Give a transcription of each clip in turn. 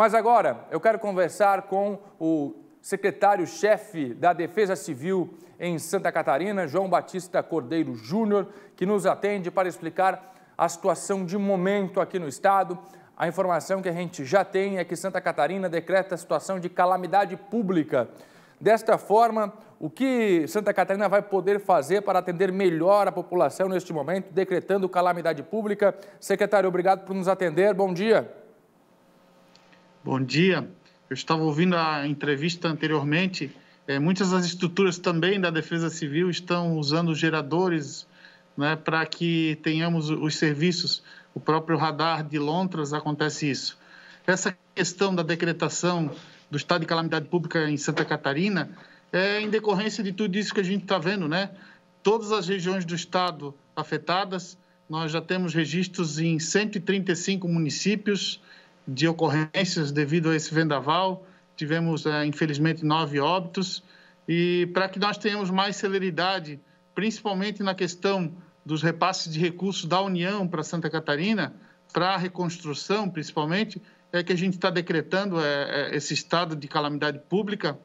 Mas agora eu quero conversar com o secretário-chefe da Defesa Civil em Santa Catarina, João Batista Cordeiro Júnior, que nos atende para explicar a situação de momento aqui no estado. A informação que a gente já tem é que Santa Catarina decreta a situação de calamidade pública. Desta forma, o que Santa Catarina vai poder fazer para atender melhor a população neste momento, decretando calamidade pública? Secretário, obrigado por nos atender. Bom dia. Bom dia. Eu estava ouvindo a entrevista anteriormente. É, muitas das estruturas também da Defesa Civil estão usando geradores né, para que tenhamos os serviços. O próprio radar de Lontras acontece isso. Essa questão da decretação do estado de calamidade pública em Santa Catarina é em decorrência de tudo isso que a gente está vendo, né? Todas as regiões do estado afetadas, nós já temos registros em 135 municípios, de ocorrências devido a esse vendaval. Tivemos, eh, infelizmente, nove óbitos. E para que nós tenhamos mais celeridade, principalmente na questão dos repasses de recursos da União para Santa Catarina, para a reconstrução, principalmente, é que a gente está decretando eh, eh, esse estado de calamidade pública.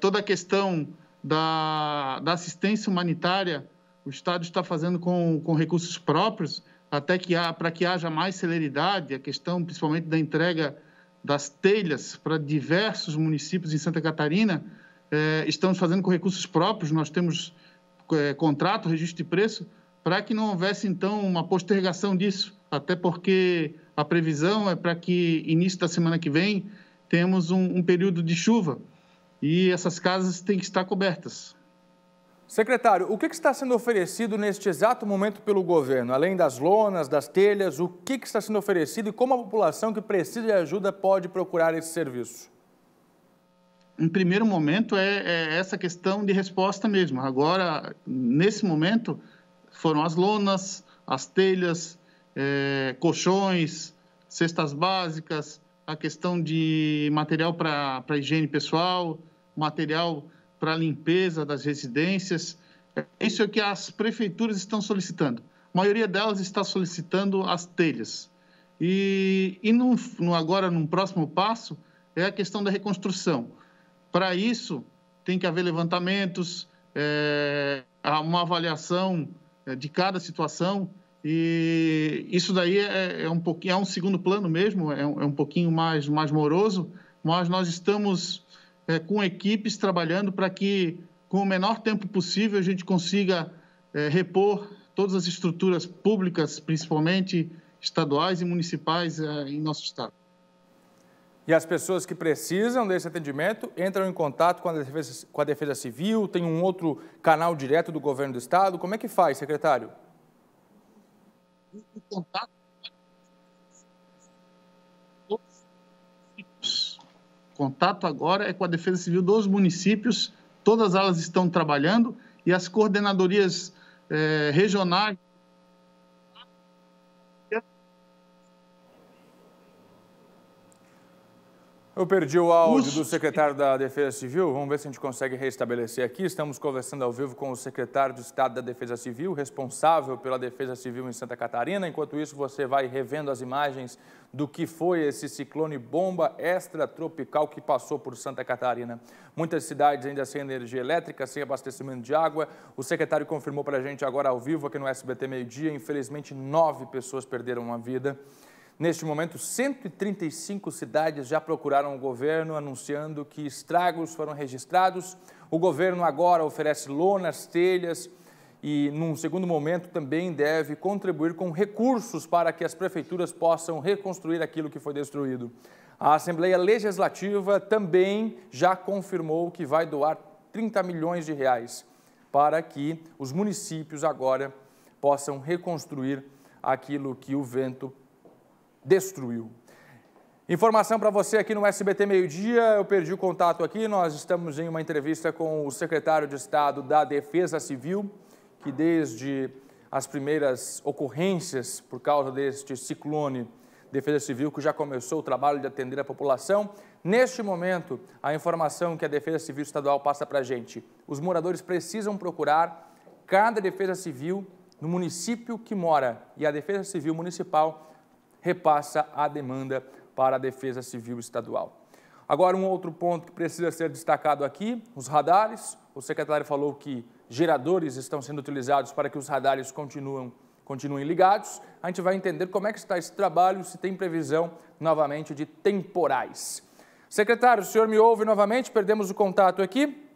toda a questão da, da assistência humanitária, o Estado está fazendo com, com recursos próprios até que para que haja mais celeridade, a questão principalmente da entrega das telhas para diversos municípios em Santa Catarina, eh, estamos fazendo com recursos próprios, nós temos eh, contrato, registro de preço, para que não houvesse então uma postergação disso, até porque a previsão é para que início da semana que vem temos um, um período de chuva e essas casas têm que estar cobertas. Secretário, o que, está sendo oferecido neste exato momento pelo governo? Além das lonas, das telhas, o que, está sendo oferecido e como a população que precisa de ajuda pode procurar esse serviço? Em primeiro momento, é, é essa questão de resposta mesmo. Agora, nesse momento, foram as lonas, as telhas, é, colchões, cestas básicas, a questão de material para higiene pessoal, material para a limpeza das residências. É isso é o que as prefeituras estão solicitando. A maioria delas está solicitando as telhas. E, e no, no, agora, num próximo passo, é a questão da reconstrução. Para isso, tem que haver levantamentos, é, uma avaliação é, de cada situação. E isso daí é, é um pouquinho, é um segundo plano mesmo, é um, é um pouquinho mais, mais moroso, mas nós estamos é, com equipes trabalhando para que, com o menor tempo possível, a gente consiga é, repor todas as estruturas públicas, principalmente estaduais e municipais, é, em nosso estado. E as pessoas que precisam desse atendimento entram em contato com a, defesa, com a Defesa Civil, tem um outro canal direto do governo do estado. Como é que faz, secretário? O contato contato agora é com a Defesa Civil dos municípios, todas elas estão trabalhando e as coordenadorias eh, regionais Eu perdi o áudio do secretário da Defesa Civil. Vamos ver se a gente consegue restabelecer aqui. Estamos conversando ao vivo com o secretário de Estado da Defesa Civil, responsável pela Defesa Civil em Santa Catarina. Enquanto isso, você vai revendo as imagens do que foi esse ciclone bomba extratropical que passou por Santa Catarina. Muitas cidades ainda sem energia elétrica, sem abastecimento de água. O secretário confirmou para a gente agora ao vivo aqui no SBT Meio Dia. Infelizmente, nove pessoas perderam a vida. Neste momento, 135 cidades já procuraram o governo anunciando que estragos foram registrados. O governo agora oferece lonas, telhas e, num segundo momento, também deve contribuir com recursos para que as prefeituras possam reconstruir aquilo que foi destruído. A Assembleia Legislativa também já confirmou que vai doar 30 milhões de reais para que os municípios agora possam reconstruir aquilo que o vento destruiu. Informação para você aqui no SBT Meio Dia, eu perdi o contato aqui, nós estamos em uma entrevista com o secretário de Estado da Defesa Civil, que desde as primeiras ocorrências por causa deste ciclone, Defesa Civil que já começou o trabalho de atender a população. Neste momento, a informação que a Defesa Civil Estadual passa para a gente, os moradores precisam procurar cada Defesa Civil no município que mora e a Defesa Civil Municipal repassa a demanda para a Defesa Civil Estadual. Agora, um outro ponto que precisa ser destacado aqui: os radares. O secretário falou que geradores estão sendo utilizados para que os radares continuam, continuem ligados. A gente vai entender como é que está esse trabalho, se tem previsão novamente de temporais. Secretário, o senhor me ouve novamente? Perdemos o contato aqui.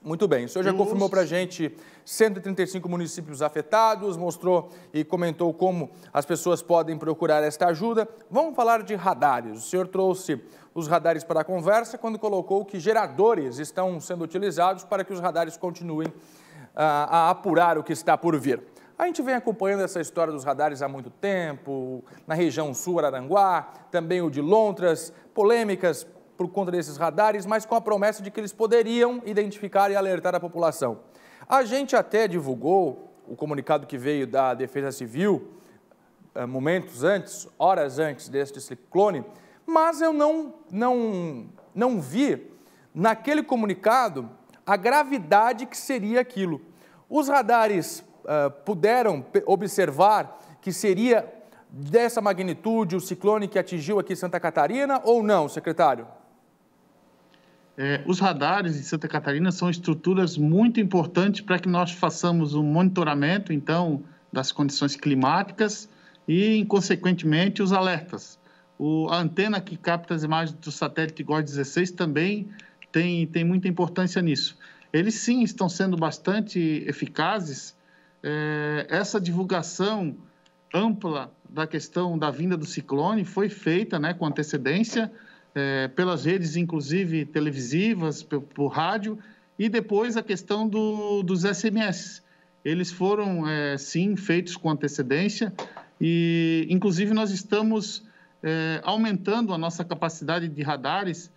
Muito bem, o senhor já confirmou para a gente 135 municípios afetados, mostrou e comentou como as pessoas podem procurar esta ajuda. Vamos falar de radares. O senhor trouxe os radares para a conversa quando colocou que geradores estão sendo utilizados para que os radares continuem a, ah, a apurar o que está por vir. A gente vem acompanhando essa história dos radares há muito tempo, na região sul, Araranguá, também o de Lontras, polêmicas por conta desses radares, mas com a promessa de que eles poderiam identificar e alertar a população. A gente até divulgou o comunicado que veio da Defesa Civil eh, momentos antes, horas antes deste ciclone, mas eu não, não, não vi naquele comunicado a gravidade que seria aquilo. Os radares uh, puderam observar que seria dessa magnitude o ciclone que atingiu aqui Santa Catarina ou não, secretário? É, os radares em Santa Catarina são estruturas muito importantes para que nós façamos um monitoramento, então, das condições climáticas e, consequentemente, os alertas. O, a antena que capta as imagens do satélite GOR-16 também tem, tem muita importância nisso. Eles sim estão sendo bastante eficazes. É, essa divulgação ampla da questão da vinda do ciclone foi feita né, com antecedência é, pelas redes, inclusive televisivas, por, por, rádio, e depois a questão do, dos SMS. Eles foram, é, sim, feitos com antecedência e, inclusive, nós estamos é, aumentando a nossa capacidade de radares.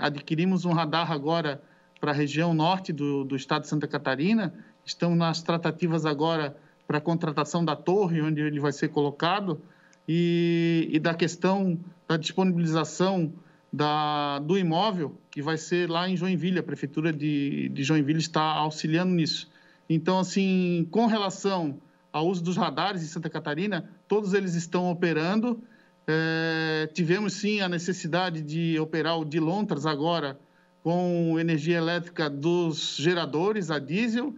Adquirimos um radar agora para a região norte do, do estado de Santa Catarina. Estamos nas tratativas agora para a contratação da torre, onde ele vai ser colocado, e, e da questão da disponibilização da, do imóvel, que vai ser lá em Joinville, a prefeitura de, de Joinville está auxiliando nisso. Então, assim, com relação ao uso dos radares em Santa Catarina, todos eles estão operando. É, tivemos sim a necessidade de operar o de lontras agora com energia elétrica dos geradores a diesel,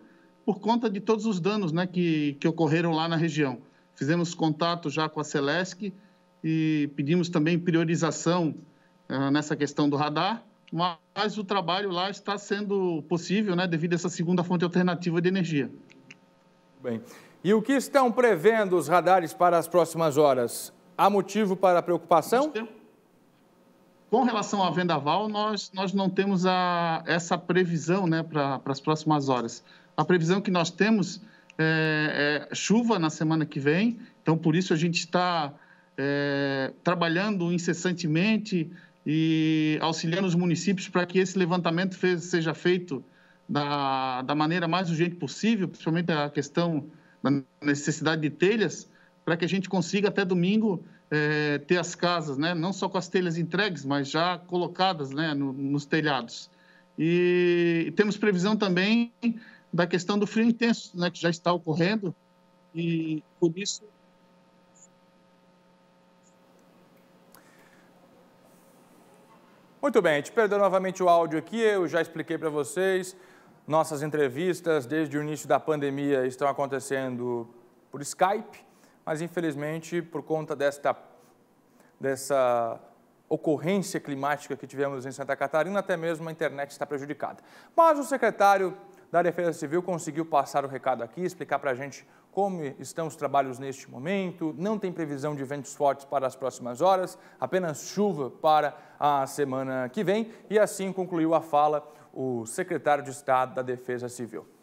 por conta de todos os danos né, que, que ocorreram lá na região. Fizemos contato já com a Celesc e pedimos também priorização ah, nessa questão do radar, mas o trabalho lá está sendo possível né, devido a essa segunda fonte alternativa de energia. Bem, e o que estão prevendo os radares para as próximas horas? Há motivo para preocupação? Com relação à vendaval, nós, nós não temos a, essa previsão né, para as próximas horas. A previsão que nós temos é, é chuva na semana que vem, então por isso a gente está é, trabalhando incessantemente e auxiliando os municípios para que esse levantamento fez, seja feito da, da maneira mais urgente possível, principalmente a questão da necessidade de telhas, para que a gente consiga até domingo é, ter as casas, né, não só com as telhas entregues, mas já colocadas né, no, nos telhados. E, e, temos previsão também da questão do frio intenso, né, que já está ocorrendo, e por isso Muito bem, te perdeu novamente o áudio aqui, eu já expliquei para vocês. Nossas entrevistas desde o início da pandemia estão acontecendo por Skype, mas infelizmente por conta desta dessa ocorrência climática que tivemos em Santa Catarina, até mesmo a internet está prejudicada. Mas o secretário da Defesa Civil conseguiu passar o recado aqui, explicar para a gente como estão os trabalhos neste momento. Não tem previsão de ventos fortes para as próximas horas, apenas chuva para a semana que vem. E assim concluiu a fala o secretário de Estado da Defesa Civil.